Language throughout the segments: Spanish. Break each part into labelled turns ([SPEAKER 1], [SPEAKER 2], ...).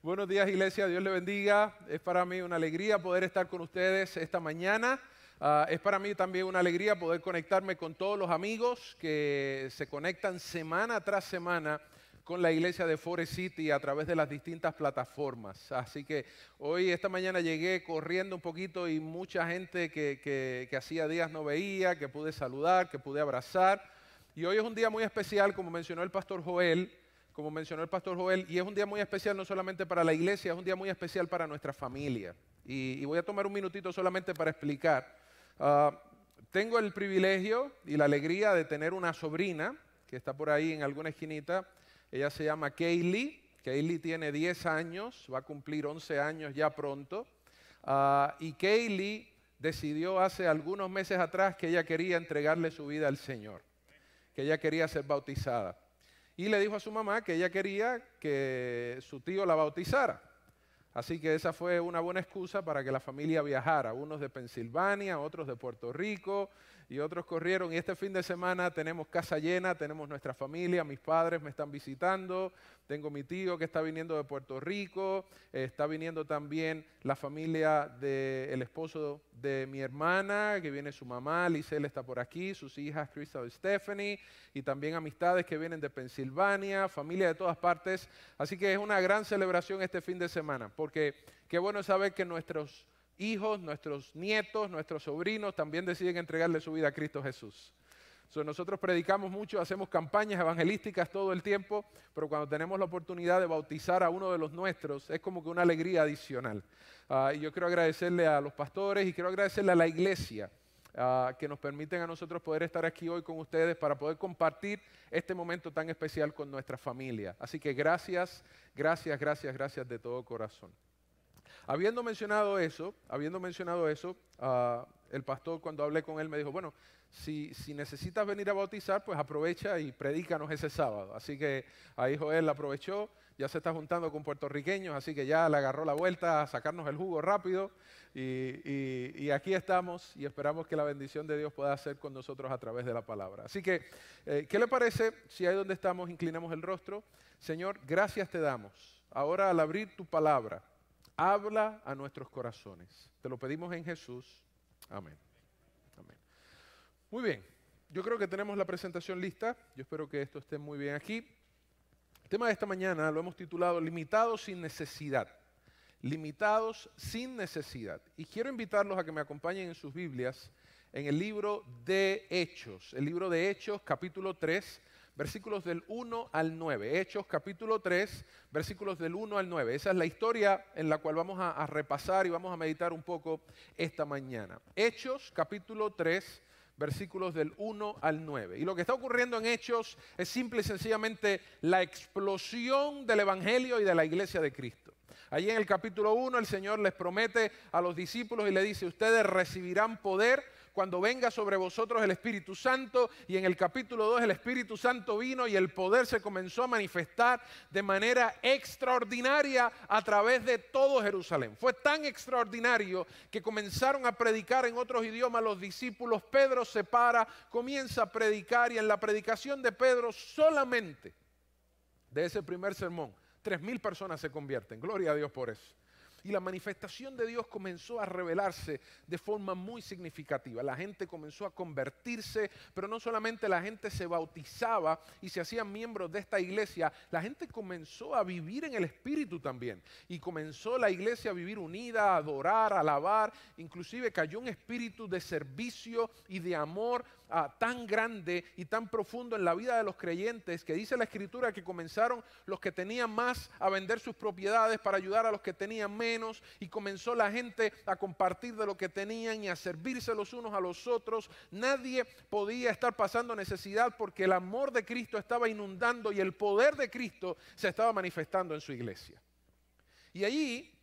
[SPEAKER 1] Buenos días iglesia, Dios le bendiga. Es para mí una alegría poder estar con ustedes esta mañana. Ah, es para mí también una alegría poder conectarme con todos los amigos que se conectan semana tras semana con la iglesia de Forest City a través de las distintas plataformas. Así que hoy, esta mañana llegué corriendo un poquito y mucha gente que hacía días no veía, que pude saludar, que pude abrazar. Y hoy es un día muy especial, como mencionó el pastor Joel, como mencionó el pastor Joel, y es un día muy especial no solamente para la iglesia, es un día muy especial para nuestra familia. Y, voy a tomar un minutito solamente para explicar. Ah, tengo el privilegio y la alegría de tener una sobrina que está por ahí en alguna esquinita. Ella se llama Kaylee. Kaylee tiene 10 años, va a cumplir 11 años ya pronto. Ah, y Kaylee decidió hace algunos meses atrás que ella quería entregarle su vida al Señor, que ella quería ser bautizada y le dijo a su mamá que ella quería que su tío la bautizara. Así que esa fue una buena excusa para que la familia viajara, unos de Pensilvania, otros de Puerto Rico y otros corrieron. Y este fin de semana tenemos casa llena, tenemos nuestra familia, mis padres me están visitando, tengo mi tío que está viniendo de Puerto Rico, eh, está viniendo también la familia del el esposo de mi hermana, que viene su mamá, Lisel está por aquí, sus hijas Christa y Stephanie, y también amistades que vienen de Pensilvania, familia de todas partes. Así que es una gran celebración este fin de semana, porque qué bueno saber que nuestros hijos, nuestros nietos, nuestros sobrinos también deciden entregarle su vida a Cristo Jesús nosotros predicamos mucho, hacemos campañas evangelísticas todo el tiempo, pero cuando tenemos la oportunidad de bautizar a uno de los nuestros, es como que una alegría adicional. Ah, y yo quiero agradecerle a los pastores y quiero agradecerle a la iglesia ah, que nos permiten a nosotros poder estar aquí hoy con ustedes para poder compartir este momento tan especial con nuestra familia. Así que gracias, gracias, gracias, gracias de todo corazón. Habiendo mencionado eso, habiendo mencionado eso, ah, el pastor cuando hablé con él me dijo, bueno, si, necesitas venir a bautizar, pues aprovecha y predícanos ese sábado. Así que ahí Joel aprovechó, ya se está juntando con puertorriqueños, así que ya le agarró la vuelta a sacarnos el jugo rápido. Y, aquí estamos y esperamos que la bendición de Dios pueda ser con nosotros a través de la palabra. Así que, eh, ¿qué le parece si ahí donde estamos inclinamos el rostro? Señor, gracias te damos. Ahora al abrir tu palabra, habla a nuestros corazones. Te lo pedimos en Jesús. Amén. Muy bien, yo creo que tenemos la presentación lista. Yo espero que esto esté muy bien aquí. El tema de esta mañana lo hemos titulado Limitados sin necesidad. Limitados sin necesidad. Y quiero invitarlos a que me acompañen en sus Biblias en el libro de Hechos, el libro de Hechos capítulo 3 versículos del 1 al 9. Hechos capítulo 3, versículos del 1 al 9. Esa es la historia en la cual vamos a, repasar y vamos a meditar un poco esta mañana. Hechos capítulo 3, versículos del 1 al 9. Y lo que está ocurriendo en Hechos es simple y sencillamente la explosión del Evangelio y de la iglesia de Cristo. Allí en el capítulo 1 el Señor les promete a los discípulos y le dice, ustedes recibirán poder cuando venga sobre vosotros el Espíritu Santo. Y en el capítulo 2 el Espíritu Santo vino y el poder se comenzó a manifestar de manera extraordinaria a través de todo Jerusalén. Fue tan extraordinario que comenzaron a predicar en otros idiomas los discípulos. Pedro se para, comienza a predicar y en la predicación de Pedro solamente de ese primer sermón, tres mil personas se convierten. Gloria a Dios por eso. Y la manifestación de Dios comenzó a revelarse de forma muy significativa. La gente comenzó a convertirse, pero no solamente la gente se bautizaba y se hacía miembros de esta iglesia, la gente comenzó a vivir en el Espíritu también. Y comenzó la iglesia a vivir unida, a adorar, a alabar, inclusive cayó un espíritu de servicio y de amor Ah, tan grande y tan profundo en la vida de los creyentes que dice la escritura que comenzaron los que tenían más a vender sus propiedades para ayudar a los que tenían menos y comenzó la gente a compartir de lo que tenían y a servirse los unos a los otros. Nadie podía estar pasando necesidad porque el amor de Cristo estaba inundando y el poder de Cristo se estaba manifestando en su iglesia. Y allí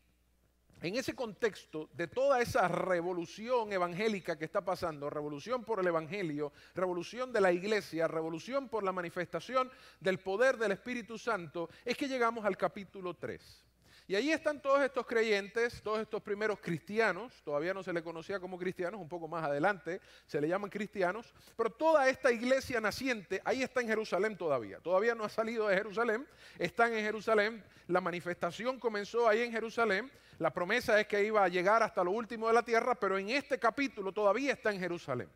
[SPEAKER 1] en ese contexto de toda esa revolución evangélica que está pasando, revolución por el Evangelio, revolución de la iglesia, revolución por la manifestación del poder del Espíritu Santo, es que llegamos al capítulo 3. Y ahí están todos estos creyentes, todos estos primeros cristianos, todavía no se le conocía como cristianos, un poco más adelante se le llaman cristianos, pero toda esta iglesia naciente, ahí está en Jerusalén todavía, todavía no ha salido de Jerusalén, están en Jerusalén, la manifestación comenzó ahí en Jerusalén, la promesa es que iba a llegar hasta lo último de la tierra, pero en este capítulo todavía está en Jerusalén.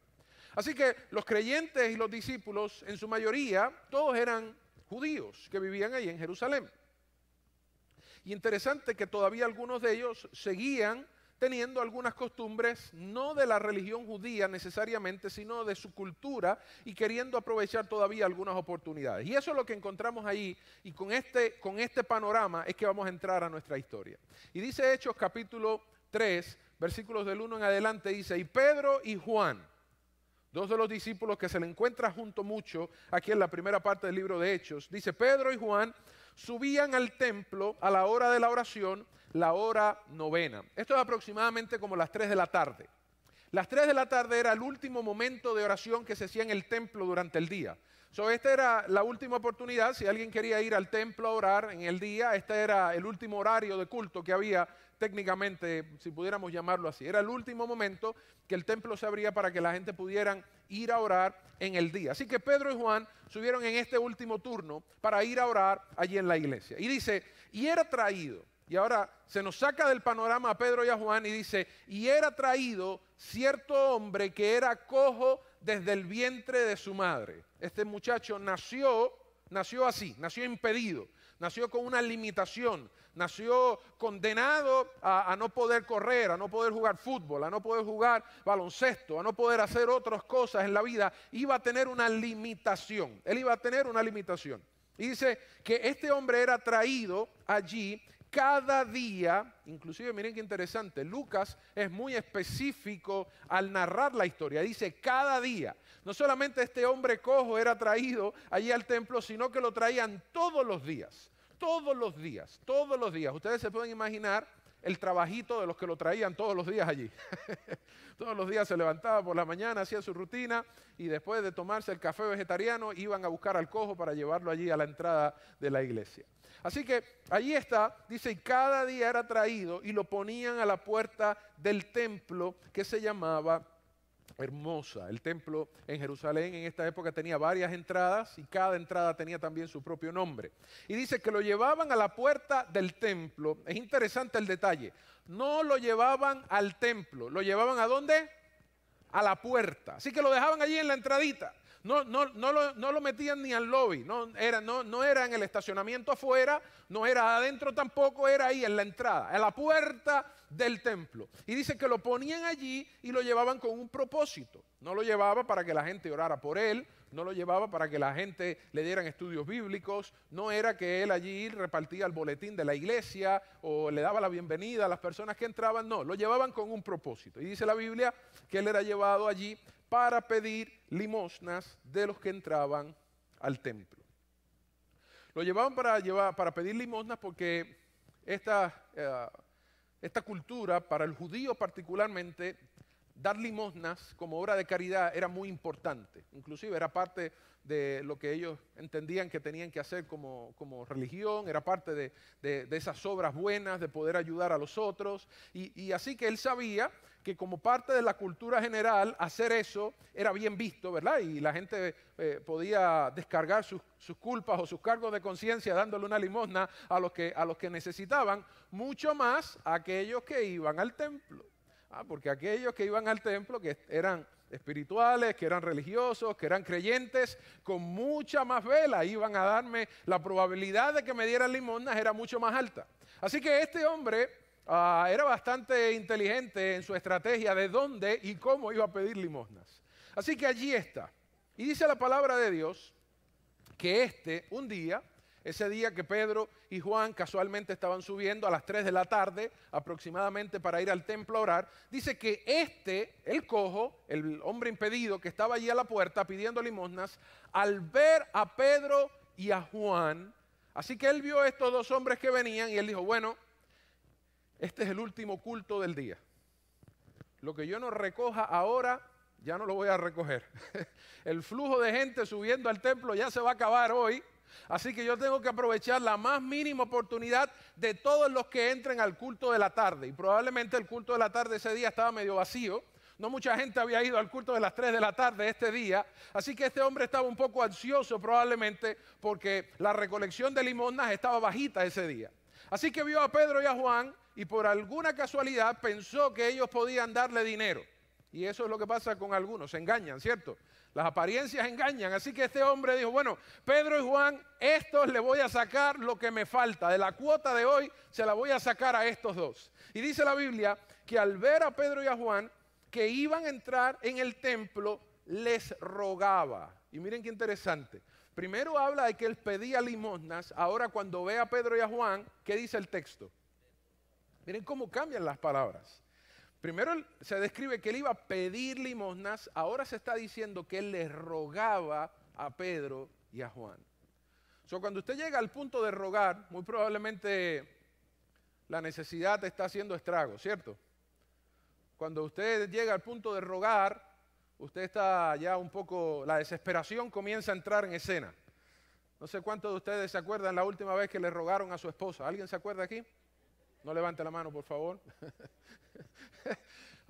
[SPEAKER 1] Así que los creyentes y los discípulos, en su mayoría, todos eran judíos que vivían ahí en Jerusalén interesante que todavía algunos de ellos seguían teniendo algunas costumbres, no de la religión judía necesariamente, sino de su cultura y queriendo aprovechar todavía algunas oportunidades. Y eso es lo que encontramos ahí y con este, con este panorama es que vamos a entrar a nuestra historia. Y dice Hechos capítulo 3, versículos del 1 en adelante, dice, y Pedro y Juan Dos de los discípulos que se le encuentra junto mucho, aquí en la primera parte del libro de Hechos, dice, Pedro y Juan subían al templo a la hora de la oración, la hora novena. Esto es aproximadamente como las 3 de la tarde. Las 3 de la tarde era el último momento de oración que se hacía en el templo durante el día. So, esta era la última oportunidad. Si alguien quería ir al templo a orar en el día, este era el último horario de culto que había técnicamente, si pudiéramos llamarlo así. Era el último momento que el templo se abría para que la gente pudieran ir a orar en el día. Así que Pedro y Juan subieron en este último turno para ir a orar allí en la iglesia. Y dice, y era traído. Y ahora se nos saca del panorama a Pedro y a Juan y dice, y era traído cierto hombre que era cojo desde el vientre de su madre. Este muchacho nació, nació así, nació impedido, nació con una limitación, nació condenado a, a, no poder correr, a no poder jugar fútbol, a no poder jugar baloncesto, a no poder hacer otras cosas en la vida, iba a tener una limitación, él iba a tener una limitación. Y dice que este hombre era traído allí cada día, inclusive miren qué interesante, Lucas es muy específico al narrar la historia, dice cada día, no solamente este hombre cojo era traído allí al templo, sino que lo traían todos los días, todos los días, todos los días. Ustedes se pueden imaginar el trabajito de los que lo traían todos los días allí. todos los días se levantaba por la mañana, hacía su rutina y después de tomarse el café vegetariano iban a buscar al cojo para llevarlo allí a la entrada de la iglesia. Así que allí está, dice, y cada día era traído y lo ponían a la puerta del templo que se llamaba hermosa. El templo en Jerusalén en esta época tenía varias entradas y cada entrada tenía también su propio nombre. Y dice que lo llevaban a la puerta del templo. Es interesante el detalle. No lo llevaban al templo, lo llevaban a dónde? A la puerta. Así que lo dejaban allí en la entradita. No, no, no, lo, no lo metían ni al lobby, no era, no, no era en el estacionamiento afuera, no era adentro tampoco, era ahí en la entrada, en la puerta del templo. Y dice que lo ponían allí y lo llevaban con un propósito. No lo llevaba para que la gente orara por él, no lo llevaba para que la gente le dieran estudios bíblicos, no era que él allí repartía el boletín de la iglesia o le daba la bienvenida a las personas que entraban, no, lo llevaban con un propósito. Y dice la Biblia que él era llevado allí para pedir limosnas de los que entraban al templo. Lo llevaban para, pedir limosnas porque eh, esta cultura, para el judío particularmente, dar limosnas como obra de caridad era muy importante. Inclusive era parte de lo que ellos entendían que tenían que hacer como, religión, era parte de, esas obras buenas, de poder ayudar a los otros. Y, así que él sabía que como parte de la cultura general, hacer eso era bien visto, ¿verdad? Y la gente eh, podía descargar sus, culpas o sus cargos de conciencia dándole una limosna a los, que, a los que necesitaban, mucho más a aquellos que iban al templo. Ah, porque aquellos que iban al templo, que eran espirituales, que eran religiosos, que eran creyentes, con mucha más vela iban a darme, la probabilidad de que me dieran limosnas era mucho más alta. Así que este hombre ah, era bastante inteligente en su estrategia de dónde y cómo iba a pedir limosnas. Así que allí está. Y dice la palabra de Dios que este, un día, ese día que Pedro y Juan casualmente estaban subiendo a las 3 de la tarde aproximadamente para ir al templo a orar, dice que este, el cojo, el hombre impedido que estaba allí a la puerta pidiendo limosnas, al ver a Pedro y a Juan, así que él vio estos dos hombres que venían y él dijo, bueno, este es el último culto del día. Lo que yo no recoja ahora, ya no lo voy a recoger. El flujo de gente subiendo al templo ya se va a acabar hoy Así que yo tengo que aprovechar la más mínima oportunidad de todos los que entren al culto de la tarde. Y probablemente el culto de la tarde ese día estaba medio vacío. No mucha gente había ido al culto de las 3 de la tarde este día. Así que este hombre estaba un poco ansioso probablemente porque la recolección de limonas estaba bajita ese día. Así que vio a Pedro y a Juan y por alguna casualidad pensó que ellos podían darle dinero. Y eso es lo que pasa con algunos, se engañan, ¿cierto? Las apariencias engañan. Así que este hombre dijo, bueno, Pedro y Juan, estos le voy a sacar lo que me falta. De la cuota de hoy se la voy a sacar a estos dos. Y dice la Biblia que al ver a Pedro y a Juan que iban a entrar en el templo, les rogaba. Y miren qué interesante. Primero habla de que él pedía limosnas. Ahora cuando ve a Pedro y a Juan, ¿qué dice el texto? Miren cómo cambian las palabras. Primero se describe que él iba a pedir limosnas, ahora se está diciendo que él les rogaba a Pedro y a Juan. So, cuando usted llega al punto de rogar, muy probablemente la necesidad está haciendo estrago, ¿cierto? Cuando usted llega al punto de rogar, usted está ya un poco, la desesperación comienza a entrar en escena. No sé cuántos de ustedes se acuerdan la última vez que le rogaron a su esposa. ¿Alguien se acuerda aquí? No levante la mano, por favor.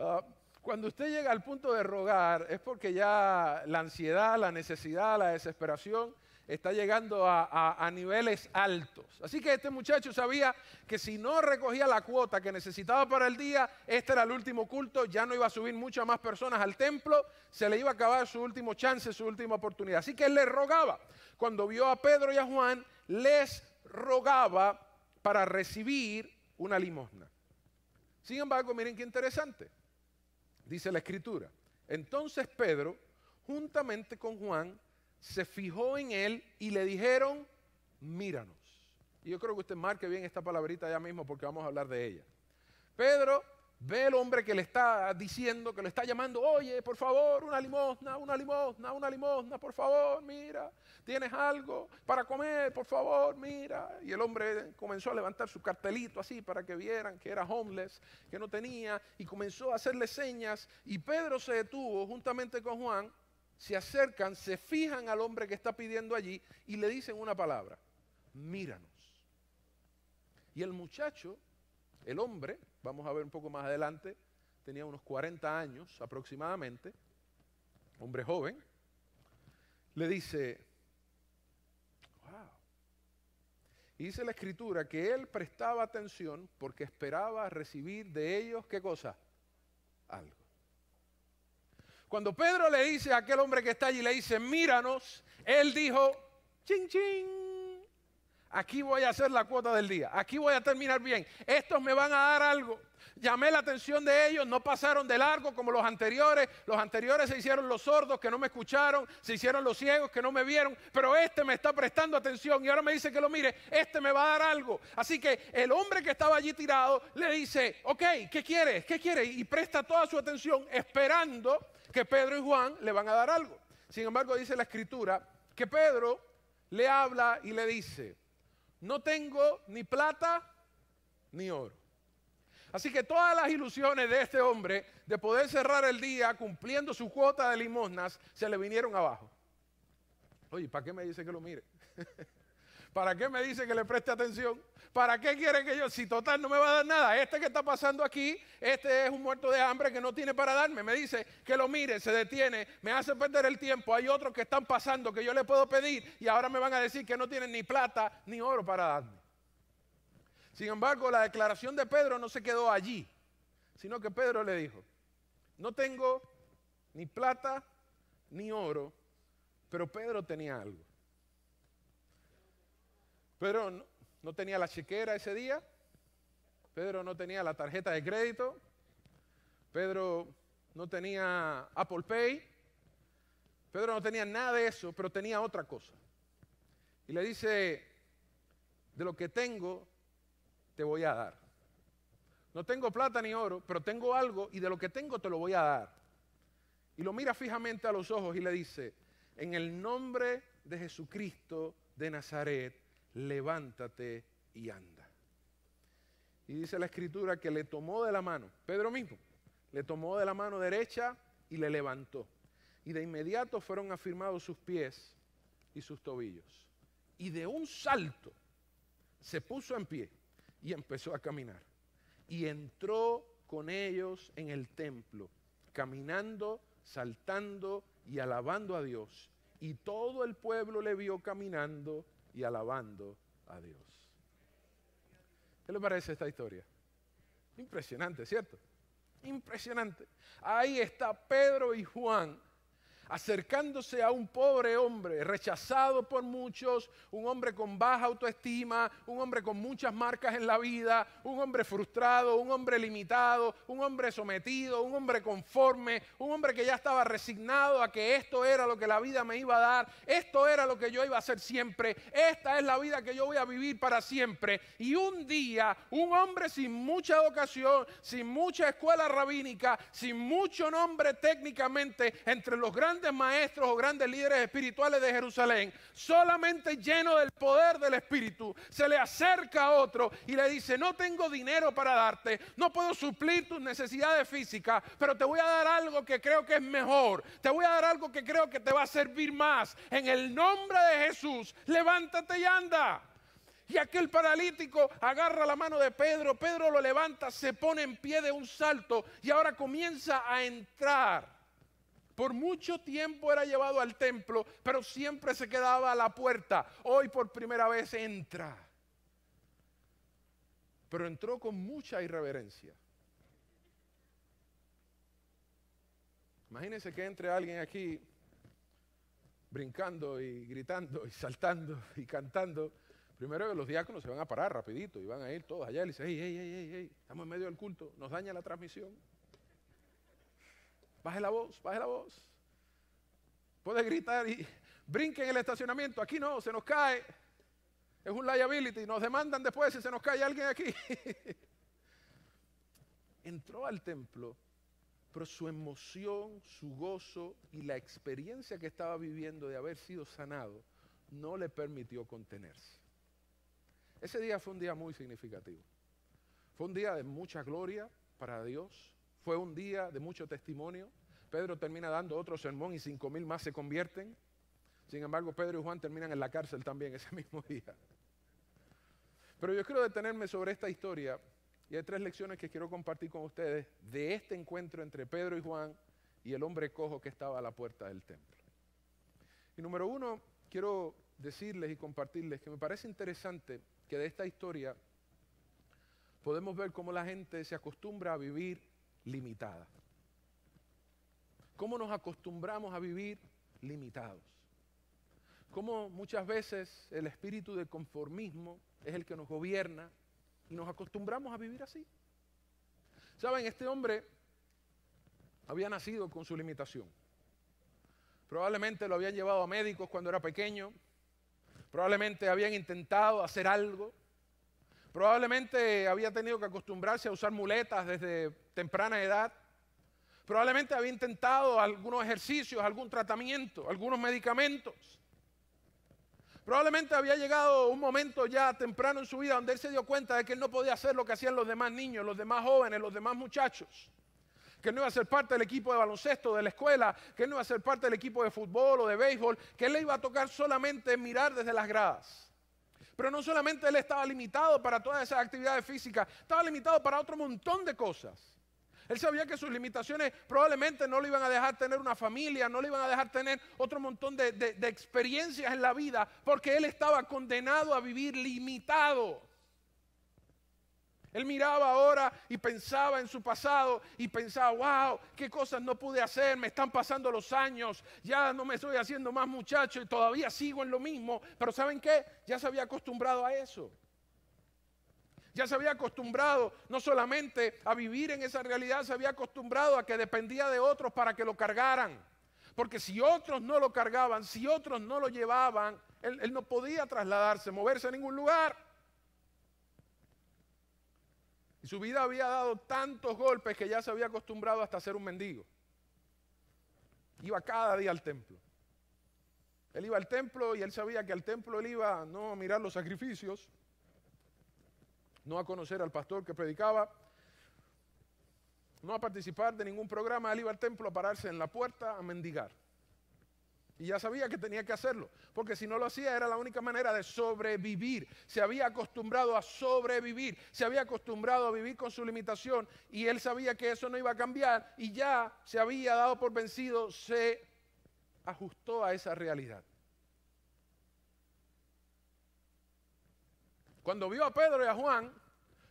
[SPEAKER 1] Ah, cuando usted llega al punto de rogar es porque ya la ansiedad, la necesidad, la desesperación está llegando a, niveles altos. Así que este muchacho sabía que si no recogía la cuota que necesitaba para el día, este era el último culto, ya no iba a subir muchas más personas al templo, se le iba a acabar su último chance, su última oportunidad. Así que él le rogaba. Cuando vio a Pedro y a Juan, les rogaba para recibir una limosna. Sin embargo, miren qué interesante. Dice la escritura. Entonces Pedro, juntamente con Juan, se fijó en él y le dijeron, míranos. Y yo creo que usted marque bien esta palabrita ya mismo porque vamos a hablar de ella. Pedro Ve el hombre que le está diciendo, que le está llamando, oye, por favor, una limosna, una limosna, una limosna, por favor, mira, tienes algo para comer, por favor, mira. Y el hombre comenzó a levantar su cartelito así para que vieran que era homeless, que no tenía, y comenzó a hacerle señas. Y Pedro se detuvo juntamente con Juan, se acercan, se fijan al hombre que está pidiendo allí y le dicen una palabra, míranos. Y el muchacho, el hombre, vamos a ver un poco más adelante, tenía unos 40 años aproximadamente, hombre joven, le dice, wow. dice la escritura que él prestaba atención porque esperaba recibir de ellos, ¿qué cosa? Algo. Cuando Pedro le dice a aquel hombre que está allí, le dice, míranos, él dijo, ching, ching, Aquí voy a hacer la cuota del día. Aquí voy a terminar bien. Estos me van a dar algo. Llamé la atención de ellos, no pasaron de largo como los anteriores. Los anteriores se hicieron los sordos que no me escucharon, se hicieron los ciegos que no me vieron, pero este me está prestando atención y ahora me dice que lo mire, este me va a dar algo. Así que el hombre que estaba allí tirado le dice, ok, ¿qué quiere ¿Qué quiere? Y presta toda su atención esperando que Pedro y Juan le van a dar algo. Sin embargo, dice la escritura que Pedro le habla y le dice, no tengo ni plata ni oro. Así que todas las ilusiones de este hombre de poder cerrar el día cumpliendo su cuota de limosnas se le vinieron abajo. Oye, ¿para qué me dice que lo mire? ¿Para qué me dice que le preste atención? ¿Para qué quiere que yo, si total no me va a dar nada? Este que está pasando aquí, este es un muerto de hambre que no tiene para darme. Me dice que lo mire, se detiene, me hace perder el tiempo. Hay otros que están pasando que yo le puedo pedir y ahora me van a decir que no tienen ni plata ni oro para darme. Sin embargo, la declaración de Pedro no se quedó allí, sino que Pedro le dijo, no tengo ni plata ni oro, pero Pedro tenía algo. Pedro no, tenía la chequera ese día, Pedro no tenía la tarjeta de crédito, Pedro no tenía Apple Pay, Pedro no tenía nada de eso, pero tenía otra cosa. Y le dice, de lo que tengo, te voy a dar. No tengo plata ni oro, pero tengo algo y de lo que tengo te lo voy a dar. Y lo mira fijamente a los ojos y le dice, en el nombre de Jesucristo de Nazaret, levántate y anda. Y dice la escritura que le tomó de la mano, Pedro mismo, le tomó de la mano derecha y le levantó. Y de inmediato fueron afirmados sus pies y sus tobillos. Y de un salto se puso en pie y empezó a caminar. Y entró con ellos en el templo, caminando, saltando y alabando a Dios. Y todo el pueblo le vio caminando y alabando a Dios. ¿Qué le parece esta historia? Impresionante, ¿cierto? Impresionante. Ahí está Pedro y Juan acercándose a un pobre hombre, rechazado por muchos, un hombre con baja autoestima, un hombre con muchas marcas en la vida, un hombre frustrado, un hombre limitado, un hombre sometido, un hombre conforme, un hombre que ya estaba resignado a que esto era lo que la vida me iba a dar, esto era lo que yo iba a hacer siempre, esta es la vida que yo voy a vivir para siempre. Y un día, un hombre sin mucha educación sin mucha escuela rabínica, sin mucho nombre técnicamente, entre los grandes maestros o grandes líderes espirituales de Jerusalén, solamente lleno del poder del Espíritu, se le acerca a otro y le dice, no tengo dinero para darte, no puedo suplir tus necesidades físicas, pero te voy a dar algo que creo que es mejor, te voy a dar algo que creo que te va a servir más. En el nombre de Jesús, levántate y anda. Y aquel paralítico agarra la mano de Pedro, Pedro lo levanta, se pone en pie de un salto y ahora comienza a entrar por mucho tiempo era llevado al templo, pero siempre se quedaba a la puerta. Hoy por primera vez entra. Pero entró con mucha irreverencia. Imagínense que entre alguien aquí brincando y gritando y saltando y cantando. Primero los diáconos se van a parar rapidito y van a ir todos allá y le dicen, ey, ey, ey, estamos en medio del culto, nos daña la transmisión. Baje la voz, baje la voz. Puede gritar y brinque en el estacionamiento. Aquí no, se nos cae. Es un liability. Nos demandan después si se nos cae alguien aquí. Entró al templo, pero su emoción, su gozo y la experiencia que estaba viviendo de haber sido sanado no le permitió contenerse. Ese día fue un día muy significativo. Fue un día de mucha gloria para Dios, fue un día de mucho testimonio. Pedro termina dando otro sermón y cinco mil más se convierten. Sin embargo, Pedro y Juan terminan en la cárcel también ese mismo día. Pero yo quiero detenerme sobre esta historia y hay tres lecciones que quiero compartir con ustedes de este encuentro entre Pedro y Juan y el hombre cojo que estaba a la puerta del templo. Y número uno, quiero decirles y compartirles que me parece interesante que de esta historia podemos ver cómo la gente se acostumbra a vivir limitada. ¿Cómo nos acostumbramos a vivir limitados? ¿Cómo muchas veces el espíritu de conformismo es el que nos gobierna y nos acostumbramos a vivir así? Saben, este hombre había nacido con su limitación. Probablemente lo habían llevado a médicos cuando era pequeño. Probablemente habían intentado hacer algo. Probablemente había tenido que acostumbrarse a usar muletas desde temprana edad. Probablemente había intentado algunos ejercicios, algún tratamiento, algunos medicamentos. Probablemente había llegado un momento ya temprano en su vida donde él se dio cuenta de que él no podía hacer lo que hacían los demás niños, los demás jóvenes, los demás muchachos. Que él no iba a ser parte del equipo de baloncesto de la escuela, que él no iba a ser parte del equipo de fútbol o de béisbol, que él le iba a tocar solamente mirar desde las gradas. Pero no solamente él estaba limitado para todas esas actividades físicas, estaba limitado para otro montón de cosas. Él sabía que sus limitaciones probablemente no le iban a dejar tener una familia, no le iban a dejar tener otro montón de, experiencias en la vida, porque él estaba condenado a vivir limitado. Él miraba ahora y pensaba en su pasado y pensaba, wow, qué cosas no pude hacer, me están pasando los años, ya no me estoy haciendo más muchacho y todavía sigo en lo mismo. Pero ¿saben qué? Ya se había acostumbrado a eso. Ya se había acostumbrado no solamente a vivir en esa realidad, se había acostumbrado a que dependía de otros para que lo cargaran. Porque si otros no lo cargaban, si otros no lo llevaban, él, no podía trasladarse, moverse a ningún lugar. Y su vida había dado tantos golpes que ya se había acostumbrado hasta ser un mendigo. Iba cada día al templo. Él iba al templo y él sabía que al templo él iba no a mirar los sacrificios, no a conocer al pastor que predicaba, no a participar de ningún programa, él iba al templo a pararse en la puerta a mendigar. Y ya sabía que tenía que hacerlo, porque si no lo hacía era la única manera de sobrevivir. Se había acostumbrado a sobrevivir, se había acostumbrado a vivir con su limitación y él sabía que eso no iba a cambiar y ya se había dado por vencido, se ajustó a esa realidad. cuando vio a Pedro y a Juan,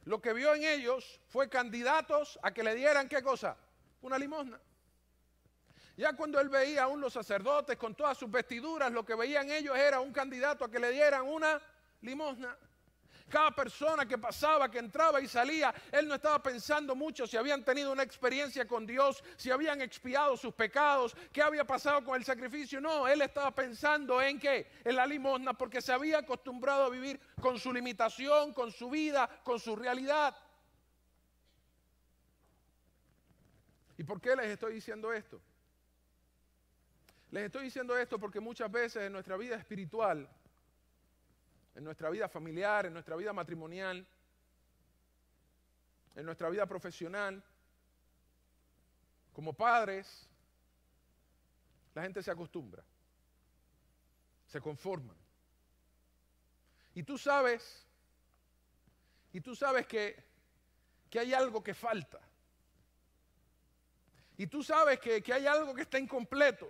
[SPEAKER 1] lo que vio en ellos fue candidatos a que le dieran qué cosa? Una limosna. Ya cuando él veía aún los sacerdotes con todas sus vestiduras, lo que veían ellos era un candidato a que le dieran una limosna. Cada persona que pasaba, que entraba y salía, él no estaba pensando mucho si habían tenido una experiencia con Dios, si habían expiado sus pecados, qué había pasado con el sacrificio. No, él estaba pensando en qué, en la limosna, porque se había acostumbrado a vivir con su limitación, con su vida, con su realidad. ¿Y por qué les estoy diciendo esto? Les estoy diciendo esto porque muchas veces en nuestra vida espiritual en nuestra vida familiar, en nuestra vida matrimonial, en nuestra vida profesional, como padres, la gente se acostumbra, se conforma. Y tú sabes, y tú sabes que, hay algo que falta. Y tú sabes que, que hay algo que está incompleto.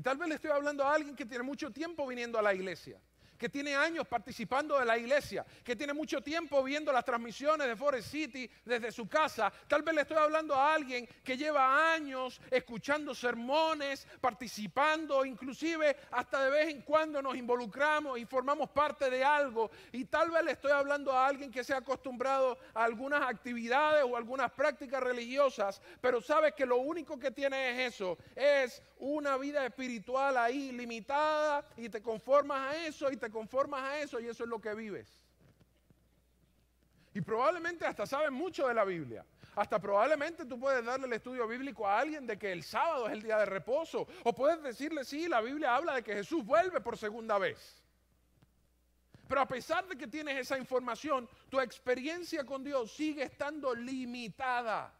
[SPEAKER 1] Y tal vez le estoy hablando a alguien que tiene mucho tiempo viniendo a la iglesia que tiene años participando de la iglesia, que tiene mucho tiempo viendo las transmisiones de Forest City desde su casa. Tal vez le estoy hablando a alguien que lleva años escuchando sermones, participando, inclusive hasta de vez en cuando nos involucramos y formamos parte de algo. Y tal vez le estoy hablando a alguien que se ha acostumbrado a algunas actividades o algunas prácticas religiosas, pero sabe que lo único que tiene es eso, es una vida espiritual ahí limitada y te conformas a eso y te conformas a eso y eso es lo que vives. Y probablemente hasta saben mucho de la Biblia. Hasta probablemente tú puedes darle el estudio bíblico a alguien de que el sábado es el día de reposo. O puedes decirle, sí, la Biblia habla de que Jesús vuelve por segunda vez. Pero a pesar de que tienes esa información, tu experiencia con Dios sigue estando limitada.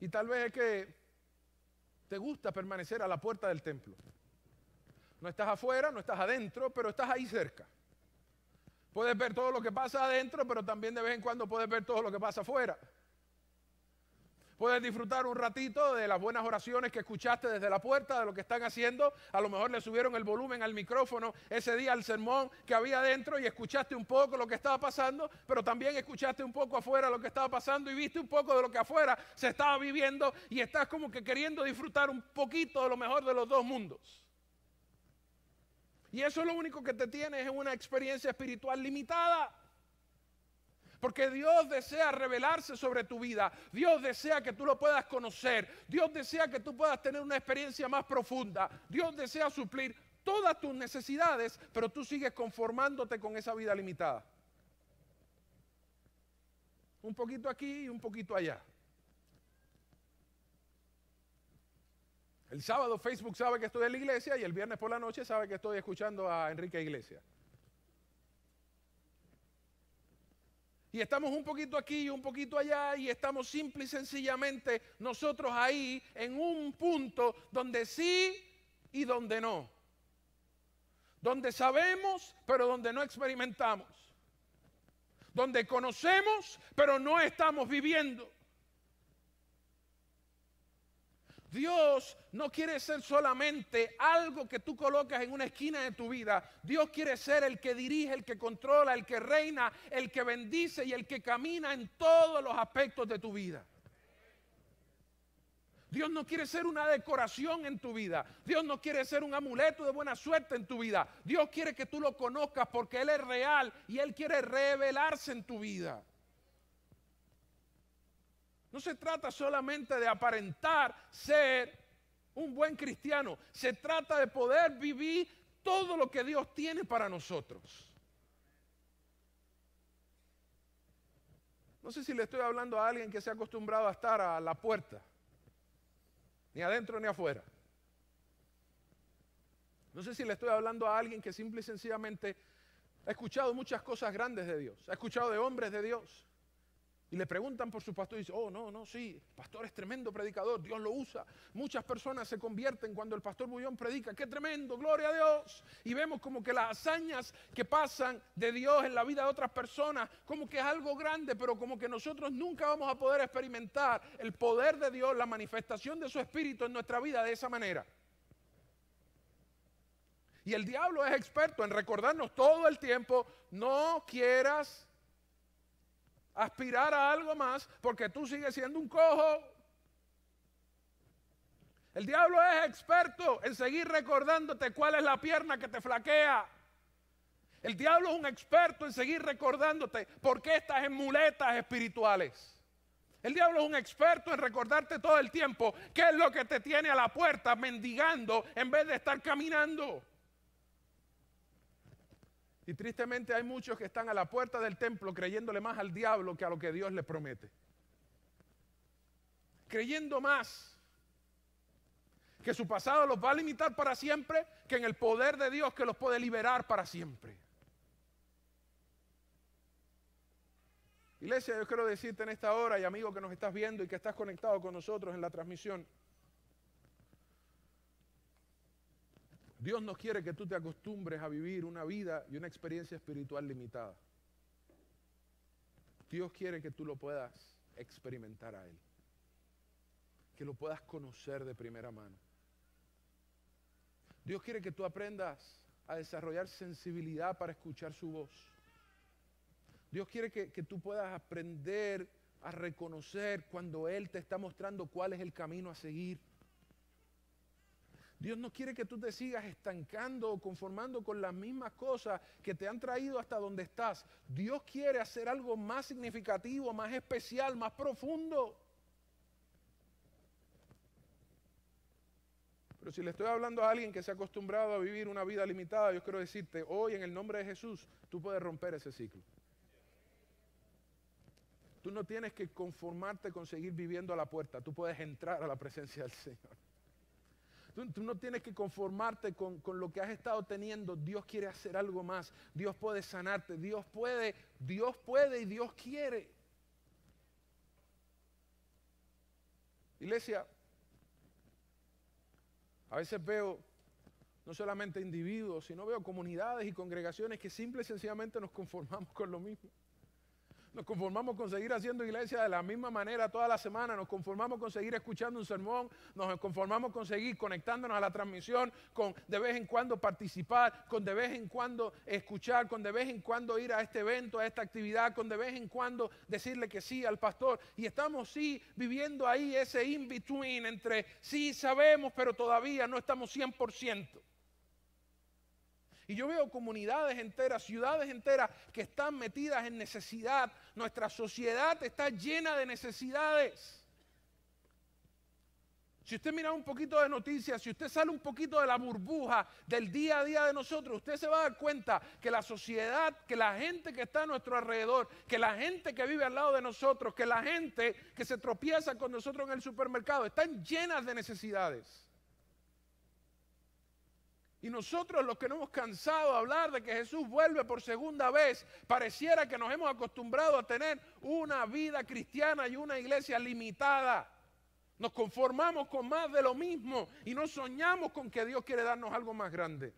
[SPEAKER 1] Y tal vez es que te gusta permanecer a la puerta del templo. No estás afuera, no estás adentro, pero estás ahí cerca. Puedes ver todo lo que pasa adentro, pero también de vez en cuando puedes ver todo lo que pasa afuera. Puedes disfrutar un ratito de las buenas oraciones que escuchaste desde la puerta, de lo que están haciendo. A lo mejor le subieron el volumen al micrófono ese día al sermón que había adentro y escuchaste un poco lo que estaba pasando, pero también escuchaste un poco afuera lo que estaba pasando y viste un poco de lo que afuera se estaba viviendo y estás como que queriendo disfrutar un poquito de lo mejor de los dos mundos. Y eso es lo único que te tienes es una experiencia espiritual limitada. Porque Dios desea revelarse sobre tu vida. Dios desea que tú lo puedas conocer. Dios desea que tú puedas tener una experiencia más profunda. Dios desea suplir todas tus necesidades, pero tú sigues conformándote con esa vida limitada. Un poquito aquí y un poquito allá. El sábado Facebook sabe que estoy en la iglesia y el viernes por la noche sabe que estoy escuchando a Enrique Iglesias. Y estamos un poquito aquí y un poquito allá y estamos simple y sencillamente nosotros ahí en un punto donde sí y donde no. Donde sabemos pero donde no experimentamos. Donde conocemos pero no estamos viviendo. Dios no quiere ser solamente algo que tú colocas en una esquina de tu vida. Dios quiere ser el que dirige, el que controla, el que reina, el que bendice y el que camina en todos los aspectos de tu vida. Dios no quiere ser una decoración en tu vida. Dios no quiere ser un amuleto de buena suerte en tu vida. Dios quiere que tú lo conozcas porque Él es real y Él quiere revelarse en tu vida. No se trata solamente de aparentar ser un buen cristiano, se trata de poder vivir todo lo que Dios tiene para nosotros. No sé si le estoy hablando a alguien que se ha acostumbrado a estar a la puerta, ni adentro ni afuera. No sé si le estoy hablando a alguien que simple y sencillamente ha escuchado muchas cosas grandes de Dios, ha escuchado de hombres de Dios, y le preguntan por su pastor y dice, oh, no, no, sí, el pastor es tremendo predicador, Dios lo usa. Muchas personas se convierten cuando el pastor Bullón predica, qué tremendo, gloria a Dios. Y vemos como que las hazañas que pasan de Dios en la vida de otras personas, como que es algo grande, pero como que nosotros nunca vamos a poder experimentar el poder de Dios, la manifestación de su espíritu en nuestra vida de esa manera. Y el diablo es experto en recordarnos todo el tiempo, no quieras aspirar a algo más porque tú sigues siendo un cojo. El diablo es experto en seguir recordándote cuál es la pierna que te flaquea. El diablo es un experto en seguir recordándote por qué estás en muletas espirituales. El diablo es un experto en recordarte todo el tiempo qué es lo que te tiene a la puerta mendigando en vez de estar caminando. Y tristemente hay muchos que están a la puerta del templo creyéndole más al diablo que a lo que Dios le promete. Creyendo más que su pasado los va a limitar para siempre que en el poder de Dios que los puede liberar para siempre. Iglesia, yo quiero decirte en esta hora y amigo que nos estás viendo y que estás conectado con nosotros en la transmisión, Dios no quiere que tú te acostumbres a vivir una vida y una experiencia espiritual limitada. Dios quiere que tú lo puedas experimentar a Él, que lo puedas conocer de primera mano. Dios quiere que tú aprendas a desarrollar sensibilidad para escuchar su voz. Dios quiere que, que tú puedas aprender a reconocer cuando Él te está mostrando cuál es el camino a seguir. Dios no quiere que tú te sigas estancando o conformando con las mismas cosas que te han traído hasta donde estás. Dios quiere hacer algo más significativo, más especial, más profundo. Pero si le estoy hablando a alguien que se ha acostumbrado a vivir una vida limitada, yo quiero decirte, hoy en el nombre de Jesús, tú puedes romper ese ciclo. Tú no tienes que conformarte con seguir viviendo a la puerta, tú puedes entrar a la presencia del Señor. Tú, no tienes que conformarte con, con lo que has estado teniendo. Dios quiere hacer algo más. Dios puede sanarte. Dios puede, Dios puede y Dios quiere. Iglesia, a veces veo no solamente individuos, sino veo comunidades y congregaciones que simple y sencillamente nos conformamos con lo mismo nos conformamos con seguir haciendo iglesia de la misma manera toda la semana, nos conformamos con seguir escuchando un sermón, nos conformamos con seguir conectándonos a la transmisión, con de vez en cuando participar, con de vez en cuando escuchar, con de vez en cuando ir a este evento, a esta actividad, con de vez en cuando decirle que sí al pastor. Y estamos sí viviendo ahí ese in-between entre sí sabemos, pero todavía no estamos 100%. Y yo veo comunidades enteras, ciudades enteras que están metidas en necesidad. Nuestra sociedad está llena de necesidades. Si usted mira un poquito de noticias, si usted sale un poquito de la burbuja del día a día de nosotros, usted se va a dar cuenta que la sociedad, que la gente que está a nuestro alrededor, que la gente que vive al lado de nosotros, que la gente que se tropieza con nosotros en el supermercado, están llenas de necesidades. Y nosotros los que no hemos cansado de hablar de que Jesús vuelve por segunda vez, pareciera que nos hemos acostumbrado a tener una vida cristiana y una iglesia limitada. Nos conformamos con más de lo mismo y no soñamos con que Dios quiere darnos algo más grande.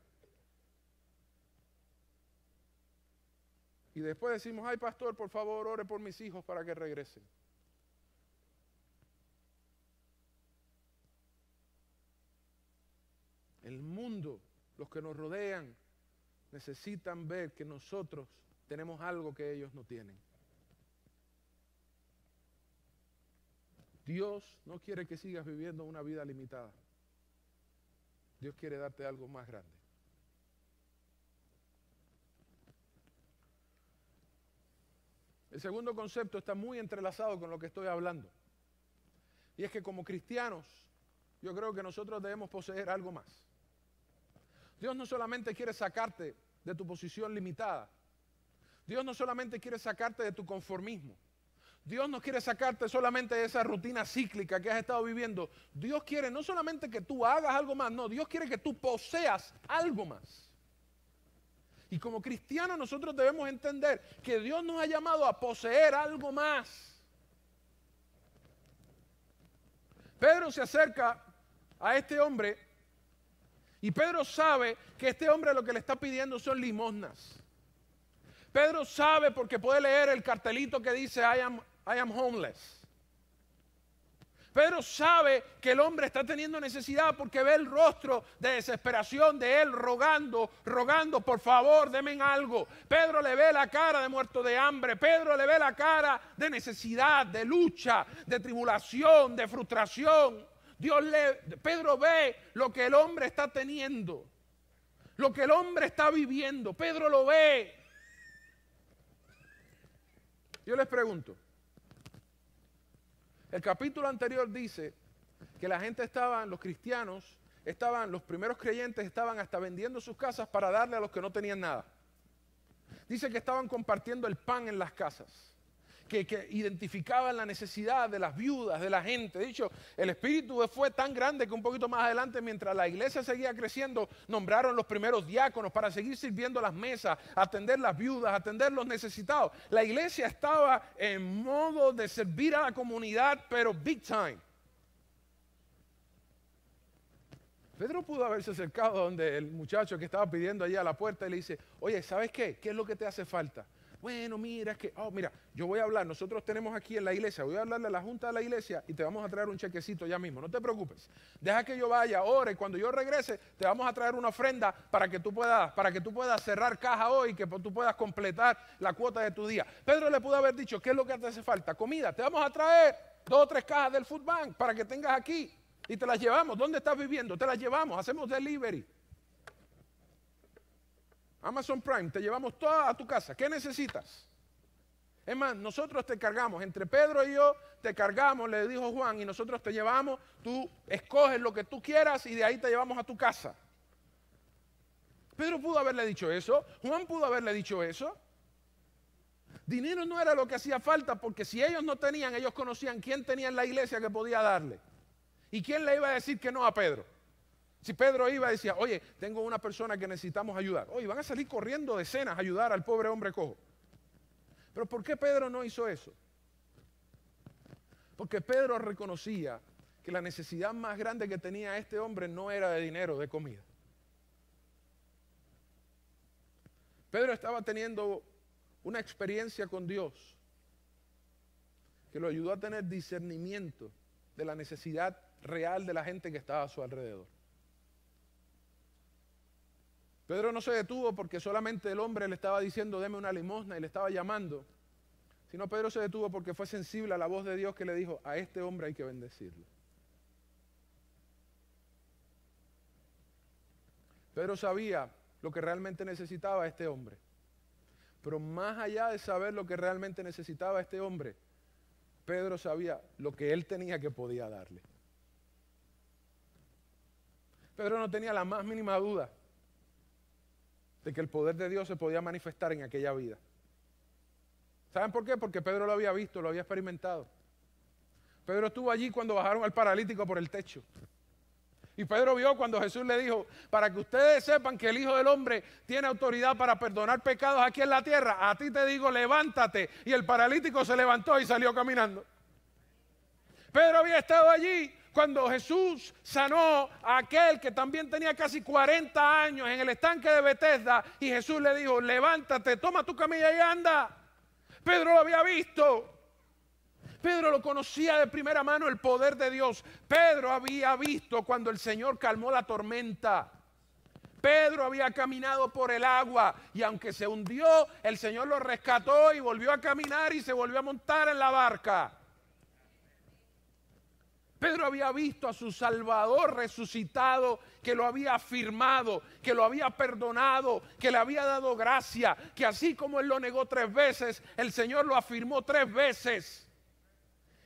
[SPEAKER 1] Y después decimos, ay pastor, por favor, ore por mis hijos para que regresen. El mundo los que nos rodean, necesitan ver que nosotros tenemos algo que ellos no tienen. Dios no quiere que sigas viviendo una vida limitada. Dios quiere darte algo más grande. El segundo concepto está muy entrelazado con lo que estoy hablando. Y es que como cristianos, yo creo que nosotros debemos poseer algo más. Dios no solamente quiere sacarte de tu posición limitada. Dios no solamente quiere sacarte de tu conformismo. Dios no quiere sacarte solamente de esa rutina cíclica que has estado viviendo. Dios quiere no solamente que tú hagas algo más, no, Dios quiere que tú poseas algo más. Y como cristianos nosotros debemos entender que Dios nos ha llamado a poseer algo más. Pedro se acerca a este hombre y Pedro sabe que este hombre lo que le está pidiendo son limosnas. Pedro sabe porque puede leer el cartelito que dice I am, I am homeless. Pedro sabe que el hombre está teniendo necesidad porque ve el rostro de desesperación de él rogando, rogando, por favor, denme algo. Pedro le ve la cara de muerto de hambre, Pedro le ve la cara de necesidad, de lucha, de tribulación, de frustración. Dios le, Pedro ve lo que el hombre está teniendo, lo que el hombre está viviendo. Pedro lo ve. Yo les pregunto, el capítulo anterior dice que la gente estaba, los cristianos, estaban, los primeros creyentes estaban hasta vendiendo sus casas para darle a los que no tenían nada. Dice que estaban compartiendo el pan en las casas que, identificaban la necesidad de las viudas, de la gente. De hecho, el espíritu fue tan grande que un poquito más adelante, mientras la iglesia seguía creciendo, nombraron los primeros diáconos para seguir sirviendo las mesas, atender las viudas, atender los necesitados. La iglesia estaba en modo de servir a la comunidad, pero big time. Pedro pudo haberse acercado donde el muchacho que estaba pidiendo allí a la puerta y le dice, oye, ¿sabes qué? ¿Qué es lo que te hace falta? bueno, mira, es que, oh, mira, yo voy a hablar, nosotros tenemos aquí en la iglesia, voy a hablarle a la junta de la iglesia y te vamos a traer un chequecito ya mismo, no te preocupes. Deja que yo vaya, ahora y cuando yo regrese te vamos a traer una ofrenda para que tú puedas, para que tú puedas cerrar caja hoy, que tú puedas completar la cuota de tu día. Pedro le pudo haber dicho, ¿qué es lo que te hace falta? Comida, te vamos a traer dos o tres cajas del food bank para que tengas aquí y te las llevamos. ¿Dónde estás viviendo? Te las llevamos, hacemos delivery. Amazon Prime, te llevamos toda a tu casa. ¿Qué necesitas? Es más, nosotros te cargamos, entre Pedro y yo te cargamos, le dijo Juan, y nosotros te llevamos, tú escoges lo que tú quieras y de ahí te llevamos a tu casa. Pedro pudo haberle dicho eso, Juan pudo haberle dicho eso. Dinero no era lo que hacía falta porque si ellos no tenían, ellos conocían quién tenía en la iglesia que podía darle. ¿Y quién le iba a decir que no a Pedro? Si Pedro iba y decía, oye, tengo una persona que necesitamos ayudar. Oye, van a salir corriendo decenas a ayudar al pobre hombre cojo. Pero ¿por qué Pedro no hizo eso? Porque Pedro reconocía que la necesidad más grande que tenía este hombre no era de dinero, de comida. Pedro estaba teniendo una experiencia con Dios que lo ayudó a tener discernimiento de la necesidad real de la gente que estaba a su alrededor. Pedro no se detuvo porque solamente el hombre le estaba diciendo, deme una limosna y le estaba llamando, sino Pedro se detuvo porque fue sensible a la voz de Dios que le dijo, a este hombre hay que bendecirlo. Pedro sabía lo que realmente necesitaba este hombre. Pero más allá de saber lo que realmente necesitaba este hombre, Pedro sabía lo que él tenía que podía darle. Pedro no tenía la más mínima duda de que el poder de Dios se podía manifestar en aquella vida. ¿Saben por qué? Porque Pedro lo había visto, lo había experimentado. Pedro estuvo allí cuando bajaron al paralítico por el techo. Y Pedro vio cuando Jesús le dijo, para que ustedes sepan que el Hijo del Hombre tiene autoridad para perdonar pecados aquí en la tierra, a ti te digo, levántate. Y el paralítico se levantó y salió caminando. Pedro había estado allí cuando Jesús sanó a aquel que también tenía casi 40 años en el estanque de Bethesda y Jesús le dijo, levántate, toma tu camilla y anda. Pedro lo había visto. Pedro lo conocía de primera mano el poder de Dios. Pedro había visto cuando el Señor calmó la tormenta. Pedro había caminado por el agua y aunque se hundió, el Señor lo rescató y volvió a caminar y se volvió a montar en la barca. Pedro había visto a su Salvador resucitado, que lo había afirmado, que lo había perdonado, que le había dado gracia, que así como él lo negó tres veces, el Señor lo afirmó tres veces.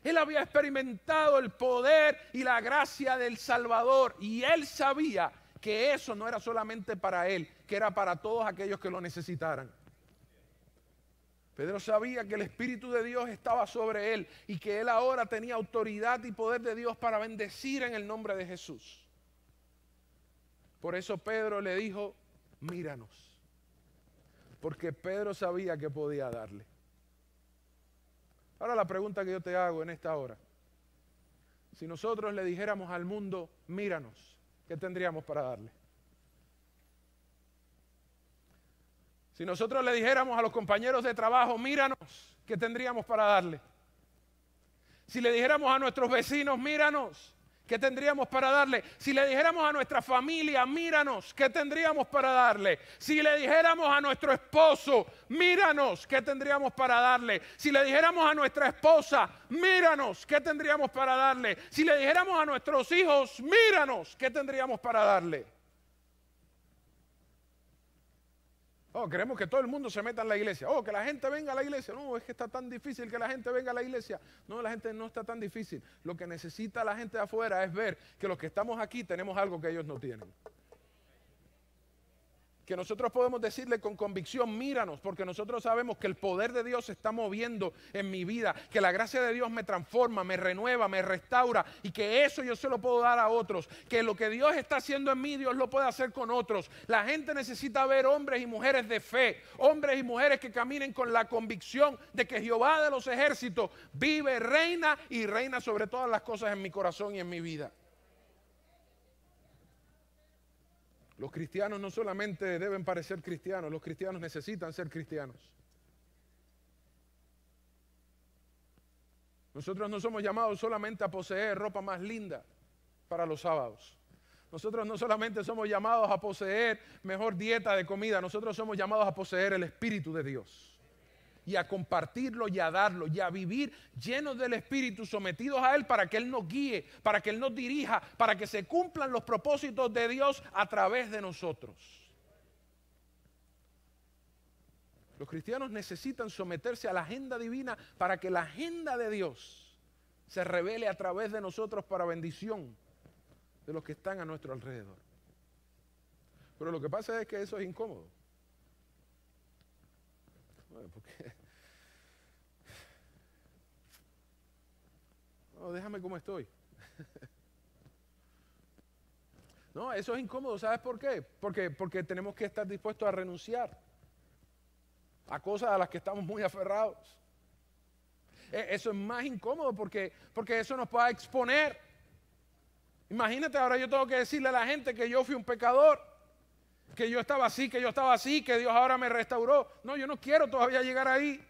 [SPEAKER 1] Él había experimentado el poder y la gracia del Salvador y él sabía que eso no era solamente para él, que era para todos aquellos que lo necesitaran. Pedro sabía que el Espíritu de Dios estaba sobre él y que él ahora tenía autoridad y poder de Dios para bendecir en el nombre de Jesús. Por eso Pedro le dijo, míranos, porque Pedro sabía que podía darle. Ahora la pregunta que yo te hago en esta hora, si nosotros le dijéramos al mundo, míranos, ¿qué tendríamos para darle? Si nosotros le dijéramos a los compañeros de trabajo, míranos, ¿qué tendríamos para darle? Si le dijéramos a nuestros vecinos, míranos, ¿qué tendríamos para darle? Si le dijéramos a nuestra familia, míranos, ¿qué tendríamos para darle? Si le dijéramos a nuestro esposo, míranos, ¿qué tendríamos para darle? Si le dijéramos a nuestra esposa, míranos, ¿qué tendríamos para darle? Si le dijéramos a nuestros hijos, míranos, ¿qué tendríamos para darle? Oh, queremos que todo el mundo se meta en la iglesia. Oh, que la gente venga a la iglesia. No, es que está tan difícil que la gente venga a la iglesia. No, la gente no está tan difícil. Lo que necesita la gente de afuera es ver que los que estamos aquí tenemos algo que ellos no tienen que nosotros podemos decirle con convicción, míranos, porque nosotros sabemos que el poder de Dios se está moviendo en mi vida, que la gracia de Dios me transforma, me renueva, me restaura y que eso yo se lo puedo dar a otros, que lo que Dios está haciendo en mí, Dios lo puede hacer con otros. La gente necesita ver hombres y mujeres de fe, hombres y mujeres que caminen con la convicción de que Jehová de los ejércitos vive, reina y reina sobre todas las cosas en mi corazón y en mi vida. Los cristianos no solamente deben parecer cristianos, los cristianos necesitan ser cristianos. Nosotros no somos llamados solamente a poseer ropa más linda para los sábados. Nosotros no solamente somos llamados a poseer mejor dieta de comida, nosotros somos llamados a poseer el Espíritu de Dios y a compartirlo y a darlo y a vivir llenos del Espíritu, sometidos a Él para que Él nos guíe, para que Él nos dirija, para que se cumplan los propósitos de Dios a través de nosotros. Los cristianos necesitan someterse a la agenda divina para que la agenda de Dios se revele a través de nosotros para bendición de los que están a nuestro alrededor. Pero lo que pasa es que eso es incómodo. No, déjame como estoy. No, eso es incómodo. ¿Sabes por qué? Porque, porque tenemos que estar dispuestos a renunciar a cosas a las que estamos muy aferrados. E, eso es más incómodo porque, porque eso nos puede exponer. Imagínate, ahora yo tengo que decirle a la gente que yo fui un pecador que yo estaba así, que yo estaba así, que Dios ahora me restauró. No, yo no quiero todavía llegar ahí.